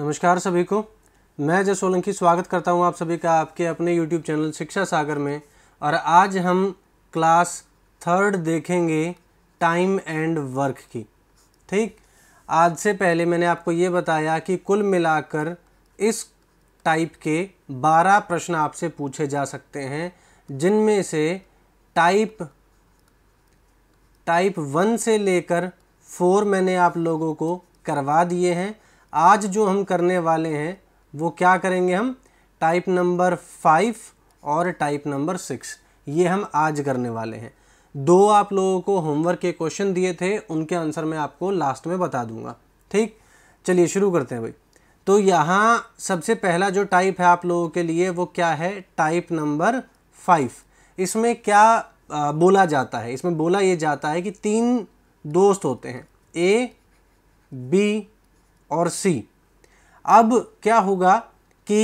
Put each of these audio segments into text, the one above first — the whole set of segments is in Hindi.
नमस्कार सभी को मैं जय सोलंकी स्वागत करता हूं आप सभी का आपके अपने यूट्यूब चैनल शिक्षा सागर में और आज हम क्लास थर्ड देखेंगे टाइम एंड वर्क की ठीक आज से पहले मैंने आपको ये बताया कि कुल मिलाकर इस टाइप के 12 प्रश्न आपसे पूछे जा सकते हैं जिनमें से टाइप टाइप वन से लेकर फोर मैंने आप लोगों को करवा दिए हैं आज जो हम करने वाले हैं वो क्या करेंगे हम टाइप नंबर फाइव और टाइप नंबर सिक्स ये हम आज करने वाले हैं दो आप लोगों को होमवर्क के क्वेश्चन दिए थे उनके आंसर मैं आपको लास्ट में बता दूंगा ठीक चलिए शुरू करते हैं भाई तो यहाँ सबसे पहला जो टाइप है आप लोगों के लिए वो क्या है टाइप नंबर फाइव इसमें क्या बोला जाता है इसमें बोला ये जाता है कि तीन दोस्त होते हैं ए बी और सी अब क्या होगा कि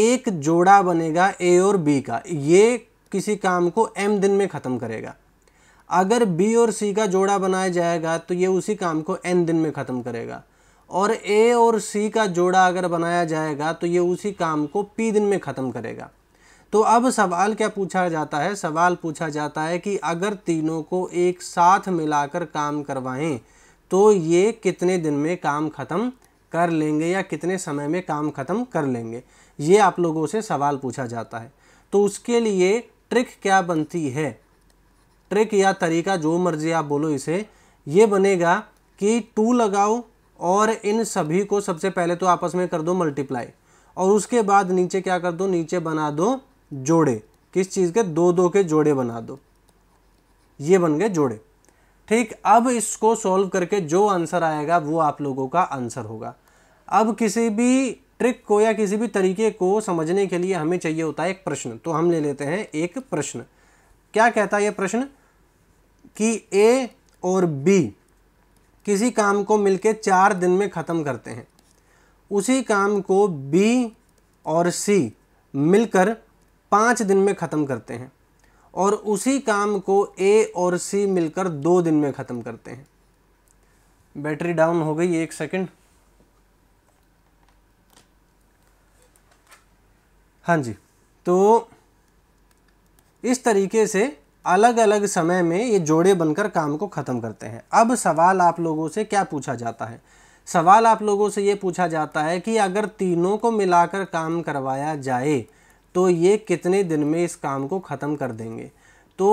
एक जोड़ा बनेगा ए और बी का ये किसी काम को एम दिन में ख़त्म करेगा अगर बी और सी का जोड़ा बनाया जाएगा तो ये उसी काम को एन दिन में ख़त्म करेगा और ए और सी का जोड़ा अगर बनाया जाएगा तो ये उसी काम को पी दिन में ख़त्म करेगा तो अब सवाल क्या पूछा जाता है सवाल पूछा जाता है कि अगर तीनों को एक साथ मिलाकर काम करवाएं तो ये कितने दिन में काम ख़त्म कर लेंगे या कितने समय में काम ख़त्म कर लेंगे ये आप लोगों से सवाल पूछा जाता है तो उसके लिए ट्रिक क्या बनती है ट्रिक या तरीका जो मर्जी आप बोलो इसे ये बनेगा कि टू लगाओ और इन सभी को सबसे पहले तो आपस में कर दो मल्टीप्लाई और उसके बाद नीचे क्या कर दो नीचे बना दो जोड़े किस चीज़ के दो दो के जोड़े बना दो ये बन गए जोड़े ठीक अब इसको सॉल्व करके जो आंसर आएगा वो आप लोगों का आंसर होगा अब किसी भी ट्रिक को या किसी भी तरीके को समझने के लिए हमें चाहिए होता है एक प्रश्न तो हम ले लेते हैं एक प्रश्न क्या कहता है ये प्रश्न कि ए और बी किसी काम को मिलकर चार दिन में ख़त्म करते हैं उसी काम को बी और सी मिलकर पाँच दिन में ख़त्म करते हैं और उसी काम को ए और सी मिलकर दो दिन में ख़त्म करते हैं बैटरी डाउन हो गई एक सेकंड हाँ जी तो इस तरीके से अलग अलग समय में ये जोड़े बनकर काम को ख़त्म करते हैं अब सवाल आप लोगों से क्या पूछा जाता है सवाल आप लोगों से ये पूछा जाता है कि अगर तीनों को मिलाकर काम करवाया जाए तो ये कितने दिन में इस काम को ख़त्म कर देंगे तो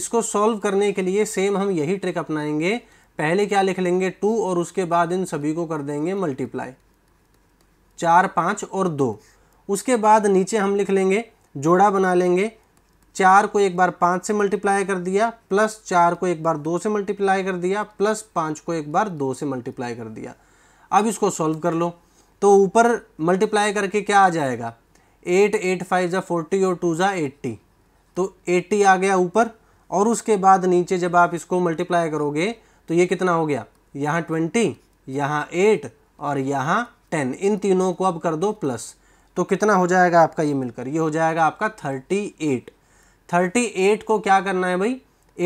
इसको सॉल्व करने के लिए सेम हम यही ट्रिक अपनाएंगे पहले क्या लिख लेंगे टू और उसके बाद इन सभी को कर देंगे मल्टीप्लाई चार पाँच और दो उसके बाद नीचे हम लिख लेंगे जोड़ा बना लेंगे चार को एक बार पाँच से मल्टीप्लाई कर दिया प्लस चार को एक बार दो से मल्टीप्लाई कर दिया प्लस पाँच को एक बार दो से मल्टीप्लाई कर दिया अब इसको सॉल्व कर लो तो ऊपर मल्टीप्लाई करके क्या आ जाएगा एट एट फाइव ज़ा फोर्टी और टू ज़ा एट्टी तो एट्टी आ गया ऊपर और उसके बाद नीचे जब आप इसको मल्टीप्लाई करोगे तो ये कितना हो गया यहाँ ट्वेंटी यहाँ एट और यहाँ टेन इन तीनों को अब कर दो प्लस तो कितना हो जाएगा आपका ये मिलकर ये हो जाएगा आपका थर्टी एट थर्टी एट को क्या करना है भाई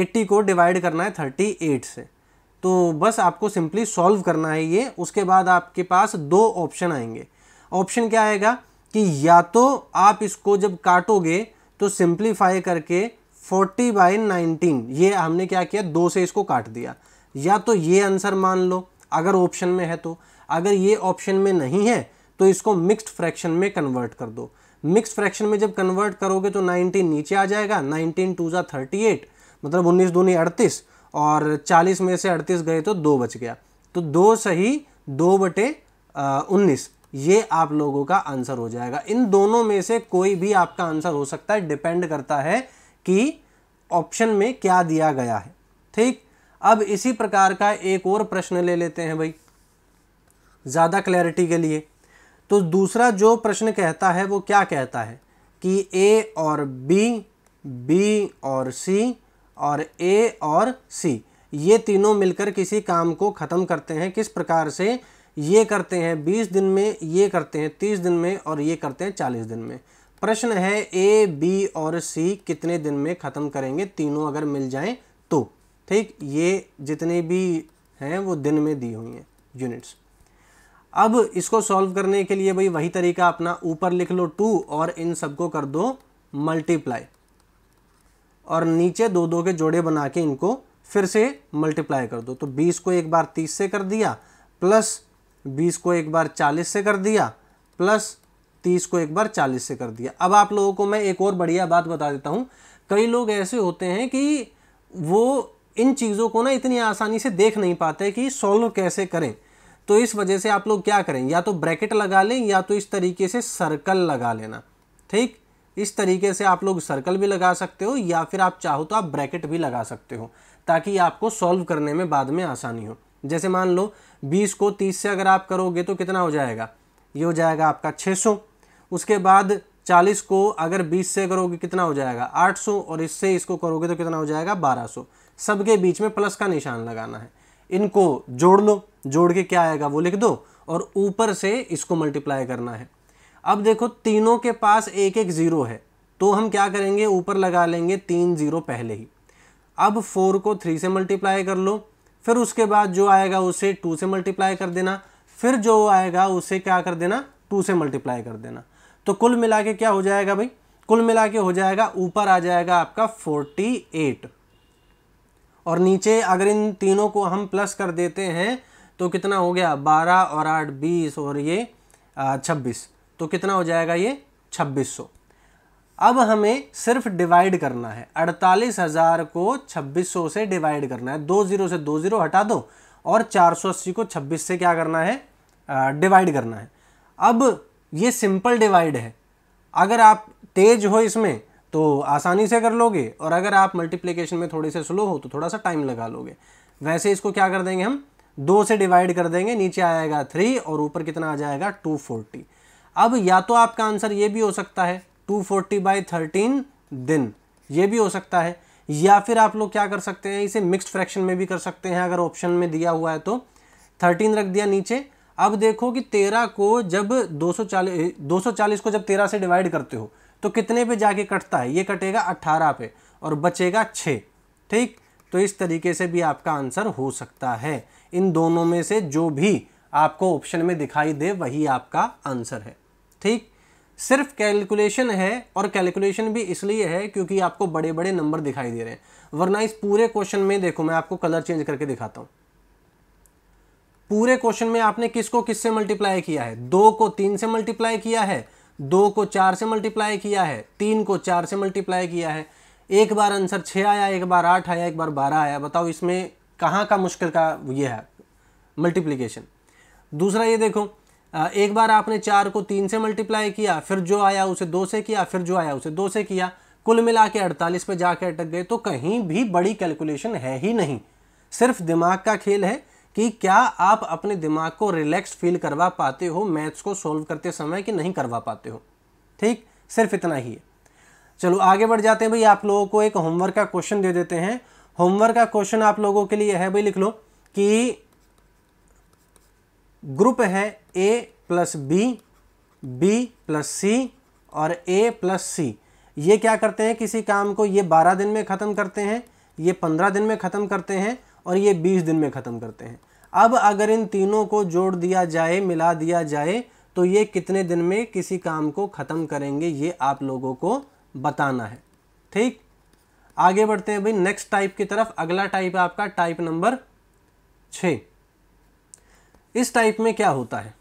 एट्टी को डिवाइड करना है थर्टी एट से तो बस आपको सिंपली सॉल्व करना है ये उसके बाद आपके पास दो ऑप्शन आएंगे ऑप्शन क्या आएगा कि या तो आप इसको जब काटोगे तो सिंप्लीफाई करके फोर्टी बाई नाइनटीन ये हमने क्या किया दो से इसको काट दिया या तो ये आंसर मान लो अगर ऑप्शन में है तो अगर ये ऑप्शन में नहीं है तो इसको मिक्स्ड फ्रैक्शन में कन्वर्ट कर दो मिक्स्ड फ्रैक्शन में जब कन्वर्ट करोगे तो 19 नीचे आ जाएगा 19 टू ज़ा थर्टी मतलब उन्नीस दूनी अड़तीस और चालीस में से अड़तीस गए तो दो बच गया तो दो सही दो बटे उन्नीस ये आप लोगों का आंसर हो जाएगा इन दोनों में से कोई भी आपका आंसर हो सकता है डिपेंड करता है कि ऑप्शन में क्या दिया गया है ठीक अब इसी प्रकार का एक और प्रश्न ले लेते हैं भाई ज़्यादा क्लैरिटी के लिए तो दूसरा जो प्रश्न कहता है वो क्या कहता है कि ए और बी बी और सी और ए और सी ये तीनों मिलकर किसी काम को ख़त्म करते हैं किस प्रकार से ये करते हैं बीस दिन में ये करते हैं तीस दिन में और ये करते हैं चालीस दिन में प्रश्न है ए बी और सी कितने दिन में ख़त्म करेंगे तीनों अगर मिल जाएं तो ठीक ये जितने भी हैं वो दिन में दी हुई हैं यूनिट्स अब इसको सॉल्व करने के लिए भाई वही तरीका अपना ऊपर लिख लो टू और इन सबको कर दो मल्टीप्लाई और नीचे दो दो के जोड़े बना के इनको फिर से मल्टीप्लाई कर दो तो बीस को एक बार तीस से कर दिया प्लस बीस को एक बार चालीस से कर दिया प्लस तीस को एक बार चालीस से कर दिया अब आप लोगों को मैं एक और बढ़िया बात बता देता हूँ कई लोग ऐसे होते हैं कि वो इन चीज़ों को ना इतनी आसानी से देख नहीं पाते कि सॉल्व कैसे करें तो इस वजह से आप लोग क्या करें या तो ब्रैकेट लगा लें या तो इस तरीके से सर्कल लगा लेना ठीक इस तरीके से आप लोग सर्कल भी लगा सकते हो या फिर आप चाहो तो आप ब्रैकेट भी लगा सकते हो ताकि आपको सॉल्व करने में बाद में आसानी हो जैसे मान लो 20 को 30 से अगर आप करोगे तो कितना हो जाएगा ये हो जाएगा आपका 600 उसके बाद 40 को अगर 20 से करोगे कितना हो जाएगा 800 और इससे इसको करोगे तो कितना हो जाएगा 1200 सबके बीच में प्लस का निशान लगाना है इनको जोड़ लो जोड़ के क्या आएगा वो लिख दो और ऊपर से इसको मल्टीप्लाई करना है अब देखो तीनों के पास एक एक ज़ीरो है तो हम क्या करेंगे ऊपर लगा लेंगे तीन ज़ीरो पहले ही अब फोर को थ्री से मल्टीप्लाई कर लो फिर उसके बाद जो आएगा उसे टू से मल्टीप्लाई कर देना फिर जो आएगा उसे क्या कर देना टू से मल्टीप्लाई कर देना तो कुल मिला के क्या हो जाएगा भाई कुल मिला के हो जाएगा ऊपर आ जाएगा आपका फोर्टी एट और नीचे अगर इन तीनों को हम प्लस कर देते हैं तो कितना हो गया बारह और आठ बीस और ये छब्बीस तो कितना हो जाएगा ये छब्बीस सौ अब हमें सिर्फ डिवाइड करना है अड़तालीस हज़ार को छब्बीस सौ से डिवाइड करना है दो ज़ीरो से दो ज़ीरो हटा दो और चार सौ अस्सी को छब्बीस से क्या करना है डिवाइड करना है अब ये सिंपल डिवाइड है अगर आप तेज हो इसमें तो आसानी से कर लोगे और अगर आप मल्टीप्लीकेशन में थोड़े से स्लो हो तो थोड़ा सा टाइम लगा लोगे वैसे इसको क्या कर देंगे हम दो से डिवाइड कर देंगे नीचे आएगा थ्री और ऊपर कितना आ जाएगा टू फोर्टी अब या तो आपका आंसर ये भी हो सकता है टू फोर्टी बाई थर्टीन दिन ये भी हो सकता है या फिर आप लोग क्या कर सकते हैं इसे मिक्सड फ्रैक्शन में भी कर सकते हैं अगर ऑप्शन में दिया हुआ है तो थर्टीन रख दिया नीचे अब देखो कि तेरह को जब दो सौ चालीस को जब तेरह से डिवाइड करते हो तो कितने पे जाके कटता है ये कटेगा अट्ठारह पे और बचेगा छः ठीक तो इस तरीके से भी आपका आंसर हो सकता है इन दोनों में से जो भी आपको ऑप्शन में दिखाई दे वही आपका आंसर है ठीक सिर्फ कैलकुलेशन है और कैलकुलेशन भी इसलिए है क्योंकि आपको बड़े बड़े नंबर दिखाई दे रहे हैं वरना इस पूरे क्वेश्चन में देखो मैं आपको कलर चेंज करके दिखाता हूँ पूरे क्वेश्चन में आपने किसको किससे मल्टीप्लाई किया है दो को तीन से मल्टीप्लाई किया है दो को चार से मल्टीप्लाई किया है तीन को चार से मल्टीप्लाई किया है एक बार आंसर छः आया एक बार आठ आया एक बार बारह आया बताओ इसमें कहाँ का मुश्किल का ये है मल्टीप्लीकेशन दूसरा ये देखो एक बार आपने चार को तीन से मल्टीप्लाई किया फिर जो आया उसे दो से किया फिर जो आया उसे दो से किया कुल मिला के अड़तालीस पर जाके अटक गए तो कहीं भी बड़ी कैलकुलेशन है ही नहीं सिर्फ दिमाग का खेल है कि क्या आप अपने दिमाग को रिलैक्स फील करवा पाते हो मैथ्स को सॉल्व करते समय कि नहीं करवा पाते हो ठीक सिर्फ इतना ही है चलो आगे बढ़ जाते हैं भाई आप लोगों को एक होमवर्क का क्वेश्चन दे देते हैं होमवर्क का क्वेश्चन आप लोगों के लिए है भाई लिख लो कि ग्रुप है A plus B B plus C और ए प्लस सी ये क्या करते हैं किसी काम को ये बारह दिन में ख़त्म करते हैं ये पंद्रह दिन में ख़त्म करते हैं और ये बीस दिन में ख़त्म करते हैं अब अगर इन तीनों को जोड़ दिया जाए मिला दिया जाए तो ये कितने दिन में किसी काम को ख़त्म करेंगे ये आप लोगों को बताना है ठीक आगे बढ़ते हैं भाई नेक्स्ट टाइप की तरफ अगला टाइप है आपका टाइप नंबर छ इस टाइप में क्या होता है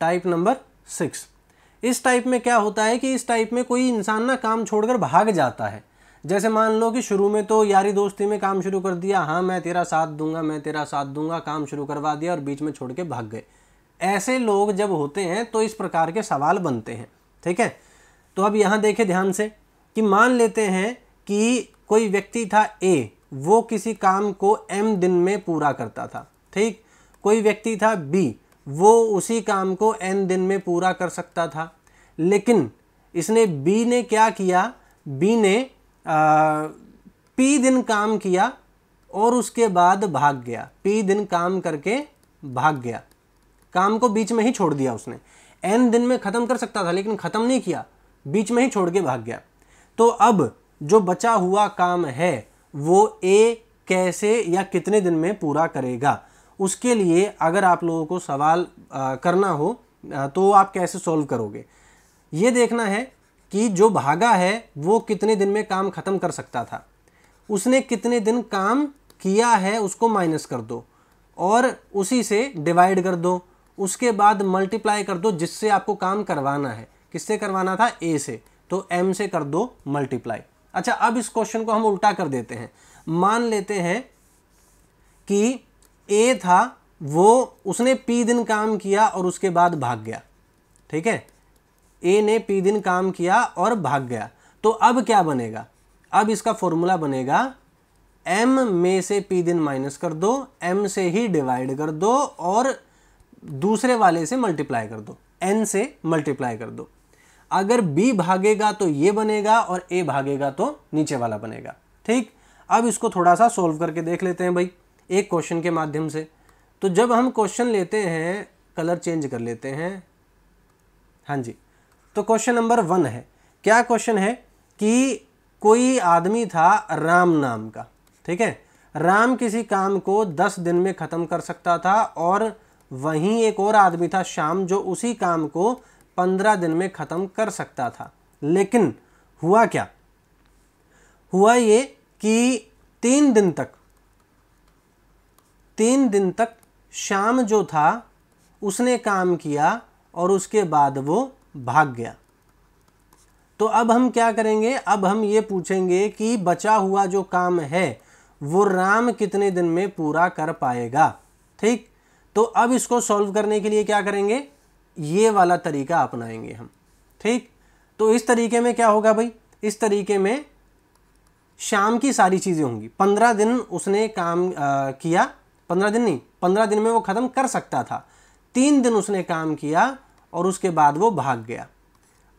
टाइप नंबर सिक्स इस टाइप में क्या होता है कि इस टाइप में कोई इंसान ना काम छोड़कर भाग जाता है जैसे मान लो कि शुरू में तो यारी दोस्ती में काम शुरू कर दिया हाँ मैं तेरा साथ दूंगा मैं तेरा साथ दूंगा काम शुरू करवा दिया और बीच में छोड़ के भाग गए ऐसे लोग जब होते हैं तो इस प्रकार के सवाल बनते हैं ठीक है तो अब यहाँ देखें ध्यान से कि मान लेते हैं कि कोई व्यक्ति था ए वो किसी काम को एम दिन में पूरा करता था ठीक कोई व्यक्ति था बी वो उसी काम को एन दिन में पूरा कर सकता था लेकिन इसने बी ने क्या किया बी ने पी दिन काम किया और उसके बाद भाग गया पी दिन काम करके भाग गया काम को बीच में ही छोड़ दिया उसने एन दिन में ख़त्म कर सकता था लेकिन ख़त्म नहीं किया बीच में ही छोड़ के भाग गया तो अब जो बचा हुआ काम है वो ए कैसे या कितने दिन में पूरा करेगा उसके लिए अगर आप लोगों को सवाल आ, करना हो आ, तो आप कैसे सॉल्व करोगे ये देखना है कि जो भागा है वो कितने दिन में काम ख़त्म कर सकता था उसने कितने दिन काम किया है उसको माइनस कर दो और उसी से डिवाइड कर दो उसके बाद मल्टीप्लाई कर दो जिससे आपको काम करवाना है किससे करवाना था ए से तो एम से कर दो मल्टीप्लाई अच्छा अब इस क्वेश्चन को हम उल्टा कर देते हैं मान लेते हैं कि ए था वो उसने पी दिन काम किया और उसके बाद भाग गया ठीक है ए ने पी दिन काम किया और भाग गया तो अब क्या बनेगा अब इसका फॉर्मूला बनेगा एम में से पी दिन माइनस कर दो एम से ही डिवाइड कर दो और दूसरे वाले से मल्टीप्लाई कर दो एन से मल्टीप्लाई कर दो अगर बी भागेगा तो ये बनेगा और ए भागेगा तो नीचे वाला बनेगा ठीक अब इसको थोड़ा सा सोल्व करके देख लेते हैं भाई एक क्वेश्चन के माध्यम से तो जब हम क्वेश्चन लेते हैं कलर चेंज कर लेते हैं हाँ जी तो क्वेश्चन नंबर वन है क्या क्वेश्चन है कि कोई आदमी था राम नाम का ठीक है राम किसी काम को दस दिन में ख़त्म कर सकता था और वहीं एक और आदमी था शाम जो उसी काम को पंद्रह दिन में ख़त्म कर सकता था लेकिन हुआ क्या हुआ ये कि तीन दिन तक तीन दिन तक शाम जो था उसने काम किया और उसके बाद वो भाग गया तो अब हम क्या करेंगे अब हम ये पूछेंगे कि बचा हुआ जो काम है वो राम कितने दिन में पूरा कर पाएगा ठीक तो अब इसको सॉल्व करने के लिए क्या करेंगे ये वाला तरीका अपनाएंगे हम ठीक तो इस तरीके में क्या होगा भाई इस तरीके में शाम की सारी चीज़ें होंगी पंद्रह दिन उसने काम आ, किया पंद्रह दिन नहीं पंद्रह दिन में वो ख़त्म कर सकता था तीन दिन उसने काम किया और उसके बाद वो भाग गया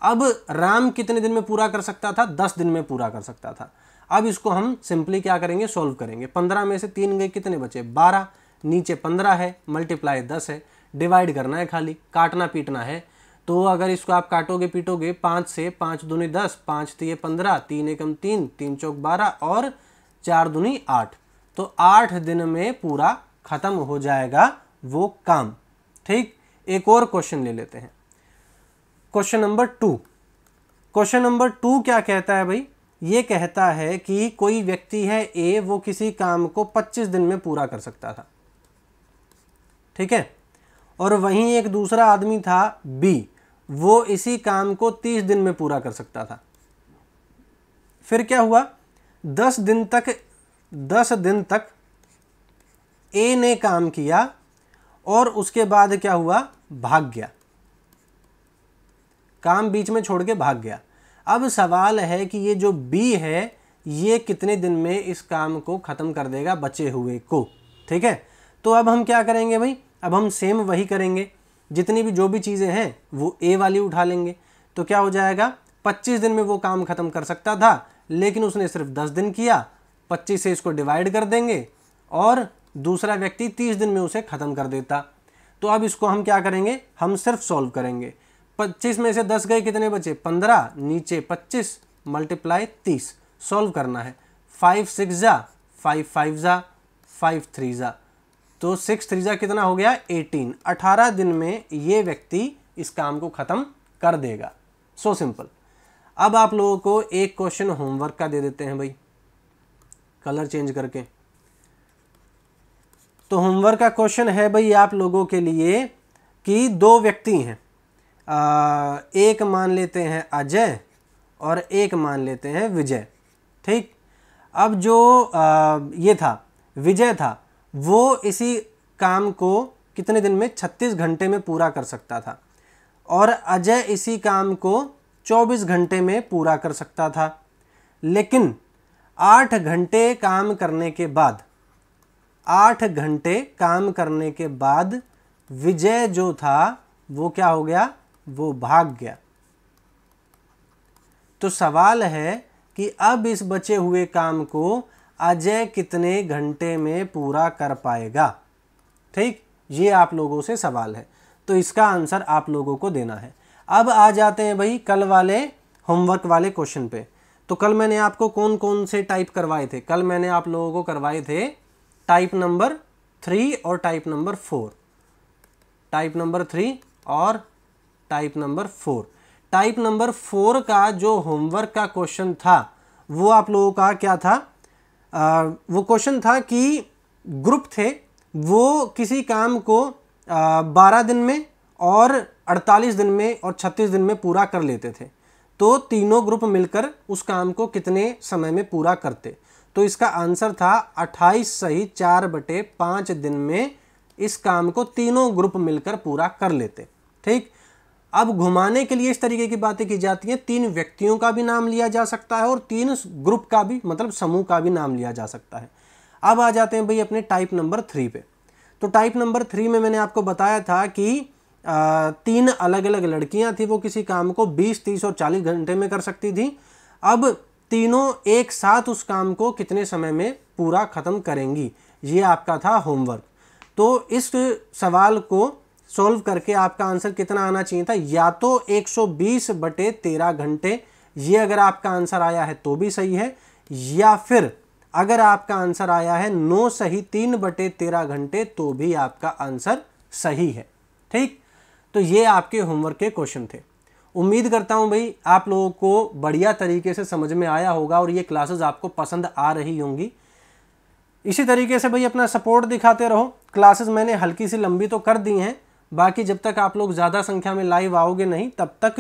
अब राम कितने दिन में पूरा कर सकता था दस दिन में पूरा कर सकता था अब इसको हम सिंपली क्या करेंगे सॉल्व करेंगे पंद्रह में से तीन गए कितने बचे बारह नीचे पंद्रह है मल्टीप्लाई दस है डिवाइड करना है खाली काटना पीटना है तो अगर इसको आप काटोगे पीटोगे पाँच से पाँच दूनी दस पाँच तीय पंद्रह तीन एकम तीन तीन चौक बारह और चार दूनी आठ तो आठ दिन में पूरा ख़त्म हो जाएगा वो काम ठीक एक और क्वेश्चन ले लेते हैं question number two question number two क्या कहता है भाई ये कहता है कि कोई व्यक्ति है ए वो किसी काम को 25 दिन में पूरा कर सकता था ठीक है और वहीं एक दूसरा आदमी था बी वो इसी काम को 30 दिन में पूरा कर सकता था फिर क्या हुआ 10 दिन तक 10 दिन तक ए ने काम किया और उसके बाद क्या हुआ भाग गया काम बीच में छोड़ के भाग गया अब सवाल है कि ये जो बी है ये कितने दिन में इस काम को ख़त्म कर देगा बचे हुए को ठीक है तो अब हम क्या करेंगे भाई अब हम सेम वही करेंगे जितनी भी जो भी चीज़ें हैं वो ए वाली उठा लेंगे तो क्या हो जाएगा 25 दिन में वो काम ख़त्म कर सकता था लेकिन उसने सिर्फ 10 दिन किया 25 से इसको डिवाइड कर देंगे और दूसरा व्यक्ति तीस दिन में उसे ख़त्म कर देता तो अब इसको हम क्या करेंगे हम सिर्फ सॉल्व करेंगे पच्चीस में से दस गए कितने बचे पंद्रह नीचे पच्चीस मल्टीप्लाई तीस सॉल्व करना है फाइव सिक्स ज़ा फाइव फाइव ज़ा फाइव थ्री ज़ा तो सिक्स थ्री ज़ा कितना हो गया एटीन अठारह दिन में ये व्यक्ति इस काम को ख़त्म कर देगा सो so सिंपल अब आप लोगों को एक क्वेश्चन होमवर्क का दे देते हैं भाई कलर चेंज करके तो होमवर्क का क्वेश्चन है भाई आप लोगों के लिए कि दो व्यक्ति हैं एक मान लेते हैं अजय और एक मान लेते हैं विजय ठीक अब जो आ, ये था विजय था वो इसी काम को कितने दिन में छत्तीस घंटे में पूरा कर सकता था और अजय इसी काम को चौबीस घंटे में पूरा कर सकता था लेकिन आठ घंटे काम करने के बाद आठ घंटे काम करने के बाद विजय जो था वो क्या हो गया वो भाग गया तो सवाल है कि अब इस बचे हुए काम को अजय कितने घंटे में पूरा कर पाएगा ठीक ये आप लोगों से सवाल है तो इसका आंसर आप लोगों को देना है अब आ जाते हैं भाई कल वाले होमवर्क वाले क्वेश्चन पे तो कल मैंने आपको कौन कौन से टाइप करवाए थे कल मैंने आप लोगों को करवाए थे टाइप नंबर थ्री और type number four type number three और type number four type number four का जो होमवर्क का क्वेश्चन था वो आप लोगों का क्या था आ, वो क्वेश्चन था कि ग्रुप थे वो किसी काम को बारह दिन में और अड़तालीस दिन में और छत्तीस दिन में पूरा कर लेते थे तो तीनों ग्रुप मिलकर उस काम को कितने समय में पूरा करते तो इसका आंसर था 28 सही चार बटे पाँच दिन में इस काम को तीनों ग्रुप मिलकर पूरा कर लेते ठीक अब घुमाने के लिए इस तरीके की बातें की जाती हैं तीन व्यक्तियों का भी नाम लिया जा सकता है और तीन ग्रुप का भी मतलब समूह का भी नाम लिया जा सकता है अब आ जाते हैं भाई अपने टाइप नंबर थ्री पे तो टाइप नंबर थ्री में मैंने आपको बताया था कि आ, तीन अलग अलग लड़कियां थी वो किसी काम को 20, 30 और 40 घंटे में कर सकती थी अब तीनों एक साथ उस काम को कितने समय में पूरा ख़त्म करेंगी ये आपका था होमवर्क तो इस सवाल को सॉल्व करके आपका आंसर कितना आना चाहिए था या तो 120 बटे 13 घंटे ये अगर आपका आंसर आया है तो भी सही है या फिर अगर आपका आंसर आया है नौ सही तीन बटे तेरह घंटे तो भी आपका आंसर सही है ठीक तो ये आपके होमवर्क के क्वेश्चन थे उम्मीद करता हूँ भाई आप लोगों को बढ़िया तरीके से समझ में आया होगा और ये क्लासेस आपको पसंद आ रही होंगी इसी तरीके से भाई अपना सपोर्ट दिखाते रहो क्लासेस मैंने हल्की सी लंबी तो कर दी हैं बाकी जब तक आप लोग ज़्यादा संख्या में लाइव आओगे नहीं तब तक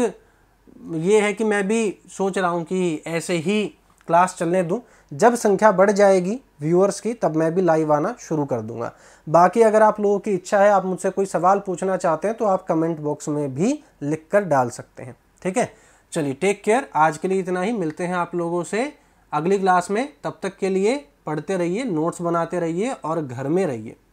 ये है कि मैं भी सोच रहा हूँ कि ऐसे ही क्लास चलने दूँ जब संख्या बढ़ जाएगी व्यूअर्स की तब मैं भी लाइव आना शुरू कर दूंगा बाकी अगर आप लोगों की इच्छा है आप मुझसे कोई सवाल पूछना चाहते हैं तो आप कमेंट बॉक्स में भी लिख कर डाल सकते हैं ठीक है चलिए टेक केयर आज के लिए इतना ही मिलते हैं आप लोगों से अगली क्लास में तब तक के लिए पढ़ते रहिए नोट्स बनाते रहिए और घर में रहिए